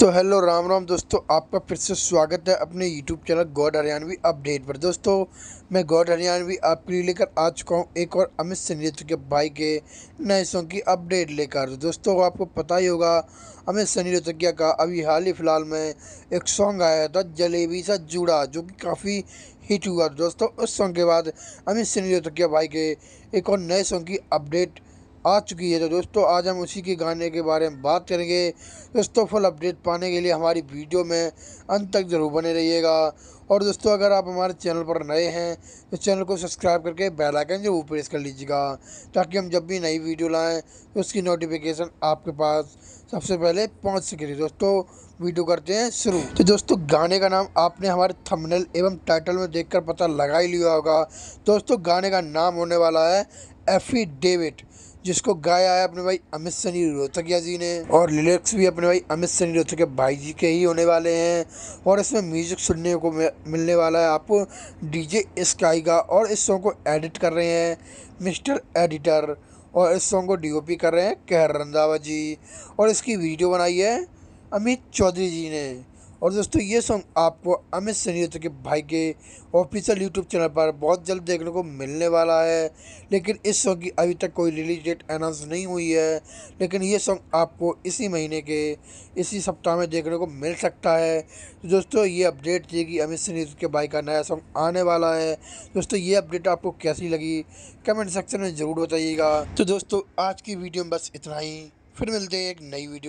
तो हेलो राम राम दोस्तों आपका फिर से स्वागत है अपने YouTube channel God Haryanvi update पर दोस्तों मैं गॉड हरियाणवी आपके लिए लेकर आ चुका हूँ एक और अमित सनीत के भाई के नए सॉन्ग की अपडेट लेकर दोस्तों आपको पता ही होगा अमित सनी रोतकिया का अभी हाल ही फिलहाल में एक सॉन्ग आया था जलेबी सा जुड़ा जो कि काफ़ी हिट हुआ दोस्तों उस सॉन्ग के बाद अमित सनी रोतकिया भाई के एक और नए सॉन्ग की अपडेट आ चुकी है तो दोस्तों आज हम उसी के गाने के बारे में बात करेंगे दोस्तों फुल अपडेट पाने के लिए हमारी वीडियो में अंत तक ज़रूर बने रहिएगा और दोस्तों अगर आप हमारे चैनल पर नए हैं तो चैनल को सब्सक्राइब करके बेल आइकन जरूर प्रेस कर लीजिएगा ताकि हम जब भी नई वीडियो लाएं तो उसकी नोटिफिकेशन आपके पास सबसे पहले पहुँच सके दोस्तों वीडियो करते हैं शुरू तो दोस्तों गाने का नाम आपने हमारे थंबनेल एवं टाइटल में देखकर पता लगा ही लिया होगा दोस्तों गाने का नाम होने वाला है एफिडेविट जिसको गाया है अपने भाई अमित सनी रोहतकिया जी ने और लिरिक्स भी अपने भाई अमित सनी रोहतकिया भाई जी के ही होने वाले हैं और इसमें म्यूजिक सुनने को मिलने वाला है आपको डीजे स्काई का और इस सॉन्ग को एडिट कर रहे हैं मिस्टर एडिटर और इस सॉन्ग को डीओपी कर रहे हैं कहर रंधावा जी और इसकी वीडियो बनाई है अमित चौधरी जी ने और दोस्तों ये सॉन्ग आपको अमित सनीता के भाई के ऑफिशियल यूट्यूब चैनल पर बहुत जल्द देखने को मिलने वाला है लेकिन इस सॉन्ग की अभी तक कोई रिलीज डेट अनाउंस नहीं हुई है लेकिन ये सॉन्ग आपको इसी महीने के इसी सप्ताह में देखने को मिल सकता है तो दोस्तों ये अपडेट थी कि अमित सनीता के भाई का नया सॉन्ग आने वाला है दोस्तों ये अपडेट आपको कैसी लगी कमेंट सेक्शन में ज़रूर बताइएगा तो दोस्तों आज की वीडियो में बस इतना ही फिर मिलते हैं एक नई वीडियो